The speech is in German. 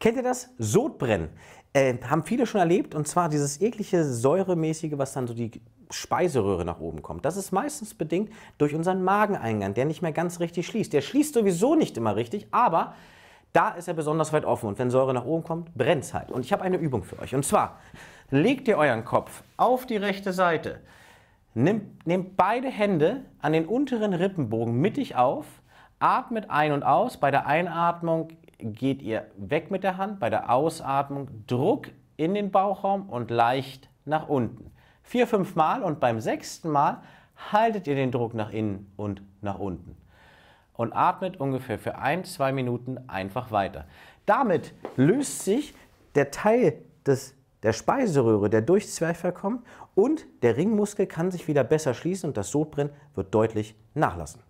Kennt ihr das? Sodbrennen. Äh, haben viele schon erlebt und zwar dieses eklige säuremäßige, was dann so die Speiseröhre nach oben kommt. Das ist meistens bedingt durch unseren Mageneingang, der nicht mehr ganz richtig schließt. Der schließt sowieso nicht immer richtig, aber da ist er besonders weit offen und wenn Säure nach oben kommt, brennt es halt. Und ich habe eine Übung für euch und zwar legt ihr euren Kopf auf die rechte Seite, nehmt, nehmt beide Hände an den unteren Rippenbogen mittig auf, atmet ein und aus. Bei der Einatmung geht ihr weg mit der Hand, bei der Ausatmung Druck in den Bauchraum und leicht nach unten. Vier, fünf Mal und beim sechsten Mal haltet ihr den Druck nach innen und nach unten. Und atmet ungefähr für ein, zwei Minuten einfach weiter. Damit löst sich der Teil des, der Speiseröhre, der durch Zwerchfell kommt und der Ringmuskel kann sich wieder besser schließen und das Sodbrennen wird deutlich nachlassen.